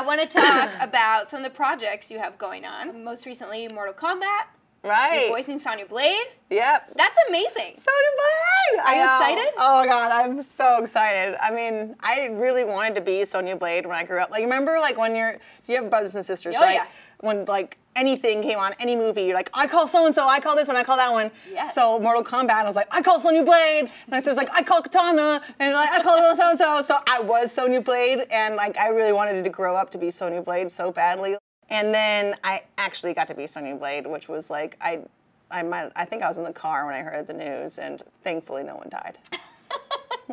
I want to talk about some of the projects you have going on. Most recently, Mortal Kombat. Right. You're voicing Sonya Blade. Yep. That's amazing. Sonya Blade! Are you excited? Oh, God, I'm so excited. I mean, I really wanted to be Sonya Blade when I grew up. Like, remember, like, when you're, do you have brothers and sisters, oh, right? Yeah. When, like, anything came on, any movie, you're like, I call so and so, I call this one, I call that one. Yes. So Mortal Kombat, I was like, I call Sonya Blade, and I was like, I call Katana, and like, I call so and so. So I was Sonya Blade, and like I really wanted to grow up to be Sonya Blade so badly. And then I actually got to be Sonya Blade, which was like I, I might, I think I was in the car when I heard the news, and thankfully no one died.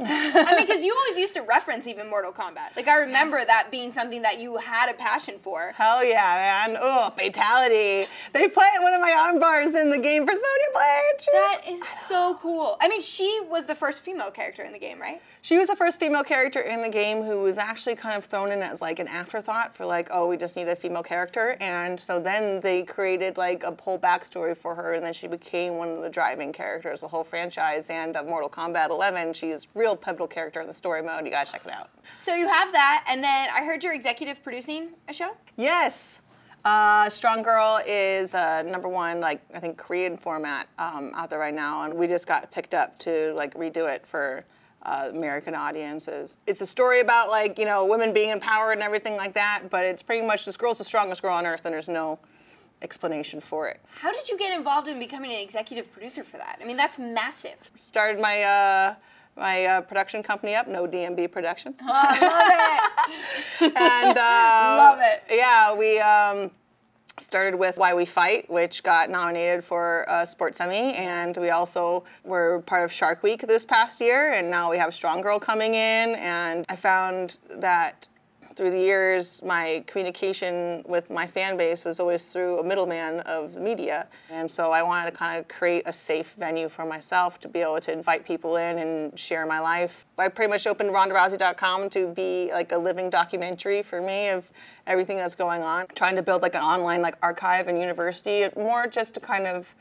I mean, because you always used to reference even Mortal Kombat. Like I remember yes. that being something that you had a passion for. Hell yeah, man! Oh, fatality! They put one of my arm bars in the game for Sonya Blade. That is so cool. I mean, she was the first female character in the game, right? She was the first female character in the game who was actually kind of thrown in as like an afterthought for like, oh, we just need a female character, and so then they created like a whole backstory for her, and then she became one of the driving characters the whole franchise. And of Mortal Kombat 11, she is really real pivotal character in the story mode. You gotta check it out. So you have that, and then I heard you're executive producing a show? Yes. Uh, Strong Girl is uh, number one, like I think Korean format um, out there right now, and we just got picked up to like redo it for uh, American audiences. It's a story about like you know women being empowered and everything like that, but it's pretty much this girl's the strongest girl on earth, and there's no explanation for it. How did you get involved in becoming an executive producer for that? I mean, that's massive. Started my. Uh, my uh, production company up, No DMB Productions. Oh, I love it. and uh, love it. Yeah, we. Um, started with Why We Fight, which got nominated for a uh, sports Emmy, and we also were part of Shark Week this past year, and now we have Strong Girl coming in, and I found that through the years, my communication with my fan base was always through a middleman of the media. And so I wanted to kind of create a safe venue for myself to be able to invite people in and share my life. I pretty much opened RondaRousey.com to be like a living documentary for me of everything that's going on. Trying to build like an online like archive and university, more just to kind of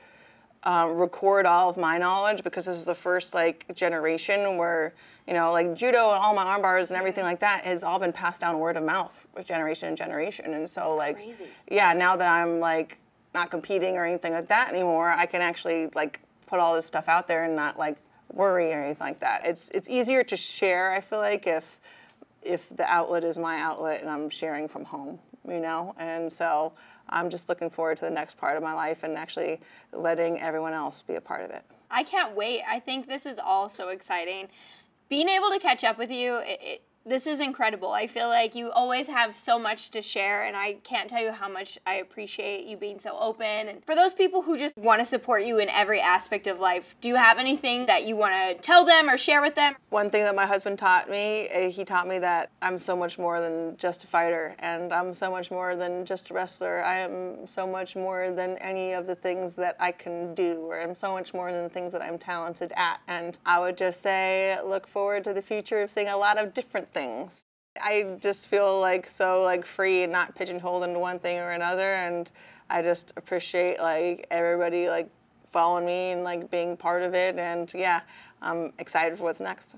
um, record all of my knowledge because this is the first like generation where you know like judo and all my arm bars and everything like that has all been passed down word of mouth with generation and generation and so That's like crazy. yeah now that i'm like not competing or anything like that anymore i can actually like put all this stuff out there and not like worry or anything like that it's it's easier to share i feel like if if the outlet is my outlet and i'm sharing from home you know? And so I'm just looking forward to the next part of my life and actually letting everyone else be a part of it. I can't wait. I think this is all so exciting. Being able to catch up with you, it, this is incredible. I feel like you always have so much to share, and I can't tell you how much I appreciate you being so open. And for those people who just want to support you in every aspect of life, do you have anything that you want to tell them or share with them? One thing that my husband taught me, eh, he taught me that I'm so much more than just a fighter, and I'm so much more than just a wrestler. I am so much more than any of the things that I can do, or I'm so much more than the things that I'm talented at. And I would just say, look forward to the future of seeing a lot of different things. I just feel like so like free and not pigeonholed into one thing or another and I just appreciate like everybody like following me and like being part of it and yeah, I'm excited for what's next.